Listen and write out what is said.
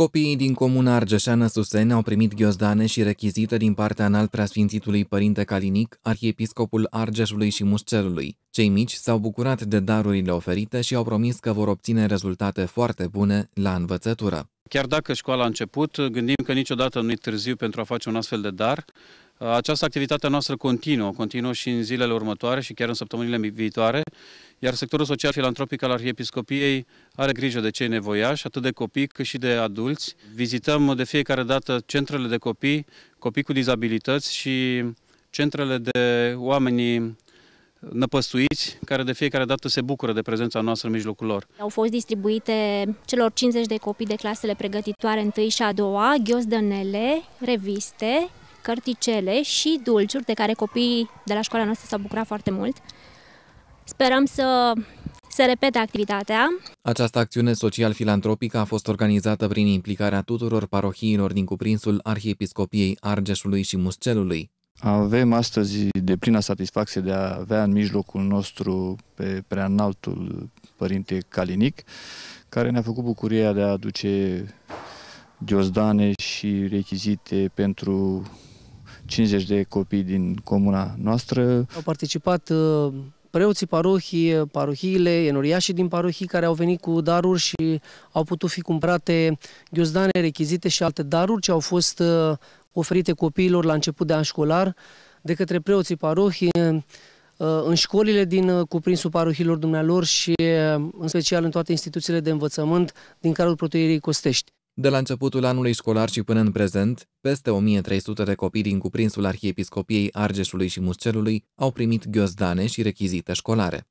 Copiii din comuna argeșeană Suseni au primit ghiozdane și rechizită din partea înalt preasfințitului Părinte Calinic, arhiepiscopul Argeșului și Muscelului. Cei mici s-au bucurat de darurile oferite și au promis că vor obține rezultate foarte bune la învățătură. Chiar dacă școala a început, gândim că niciodată nu e târziu pentru a face un astfel de dar. Această activitate noastră continuă, continuă și în zilele următoare și chiar în săptămânile viitoare iar sectorul social filantropic al Arhiepiscopiei are grijă de cei nevoiași, atât de copii cât și de adulți. Vizităm de fiecare dată centrele de copii, copii cu dizabilități și centrele de oamenii năpăstuiți, care de fiecare dată se bucură de prezența noastră în mijlocul lor. Au fost distribuite celor 50 de copii de clasele pregătitoare întâi și a doua, ghiozdănele, reviste, cărticele și dulciuri de care copiii de la școala noastră s-au bucurat foarte mult. Sperăm să se repete activitatea. Această acțiune social-filantropică a fost organizată prin implicarea tuturor parohiilor din cuprinsul Arhiepiscopiei Argeșului și Muscelului. Avem astăzi de plină satisfacție de a avea în mijlocul nostru pe preanaltul Părinte Calinic, care ne-a făcut bucuria de a aduce giozdane și rechizite pentru 50 de copii din comuna noastră. Au participat uh, preoții parohii, parohiile, enoriașii din parohii care au venit cu daruri și au putut fi cumpărate ghiozdane, rechizite și alte daruri ce au fost uh, oferite copiilor la început de an școlar de către preoții parohii uh, în școlile din uh, cuprinsul parohilor dumnealor și în special în toate instituțiile de învățământ din cadrul protoierii Costești. De la începutul anului școlar și până în prezent, peste 1300 de copii din cuprinsul Arhiepiscopiei Argeșului și Muscelului au primit ghiozdane și rechizite școlare.